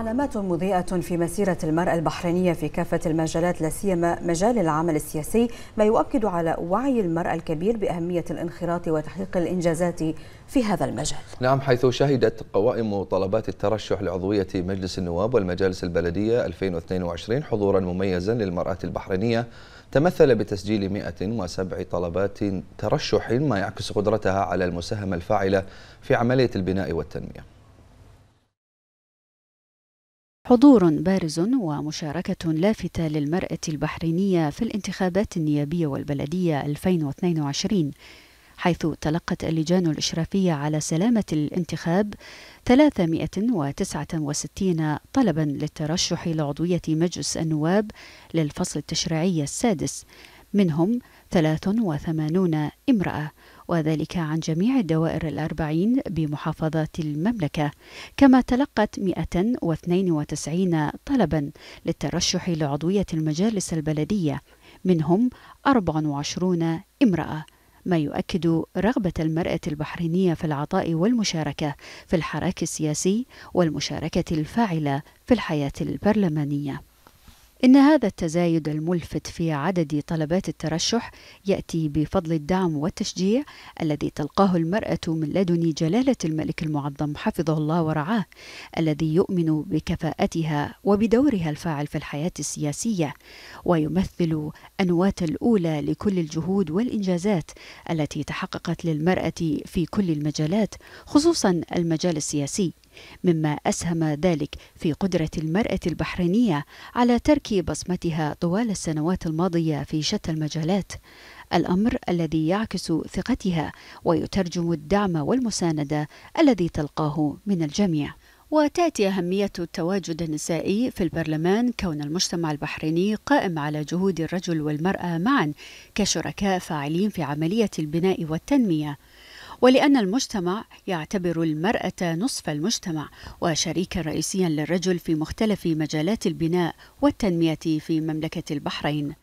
علامات مضيئة في مسيرة المرأة البحرينية في كافة المجالات لا سيما مجال العمل السياسي ما يؤكد على وعي المرأة الكبير بأهمية الانخراط وتحقيق الإنجازات في هذا المجال نعم حيث شهدت قوائم طلبات الترشح لعضوية مجلس النواب والمجالس البلدية 2022 حضورا مميزا للمرأة البحرينية تمثل بتسجيل 107 طلبات ترشح ما يعكس قدرتها على المساهمة الفاعلة في عملية البناء والتنمية حضور بارز ومشاركة لافتة للمرأة البحرينية في الانتخابات النيابية والبلدية 2022 حيث تلقت اللجان الإشرافية على سلامة الانتخاب 369 طلبا للترشح لعضوية مجلس النواب للفصل التشريعي السادس منهم 83 امرأة وذلك عن جميع الدوائر الأربعين بمحافظات المملكة كما تلقت 192 طلبا للترشح لعضوية المجالس البلدية منهم 24 امرأة ما يؤكد رغبة المرأة البحرينية في العطاء والمشاركة في الحراك السياسي والمشاركة الفاعلة في الحياة البرلمانية إن هذا التزايد الملفت في عدد طلبات الترشح يأتي بفضل الدعم والتشجيع الذي تلقاه المرأة من لدن جلالة الملك المعظم حفظه الله ورعاه، الذي يؤمن بكفاءتها وبدورها الفاعل في الحياة السياسية، ويمثل أنواة الأولى لكل الجهود والإنجازات التي تحققت للمرأة في كل المجالات، خصوصا المجال السياسي، مما أسهم ذلك في قدرة المرأة البحرينية على ترك بصمتها طوال السنوات الماضية في شتى المجالات الأمر الذي يعكس ثقتها ويترجم الدعم والمساندة الذي تلقاه من الجميع وتأتي أهمية التواجد النسائي في البرلمان كون المجتمع البحريني قائم على جهود الرجل والمرأة معا كشركاء فاعلين في عملية البناء والتنمية ولأن المجتمع يعتبر المرأة نصف المجتمع وشريكا رئيسيا للرجل في مختلف مجالات البناء والتنمية في مملكة البحرين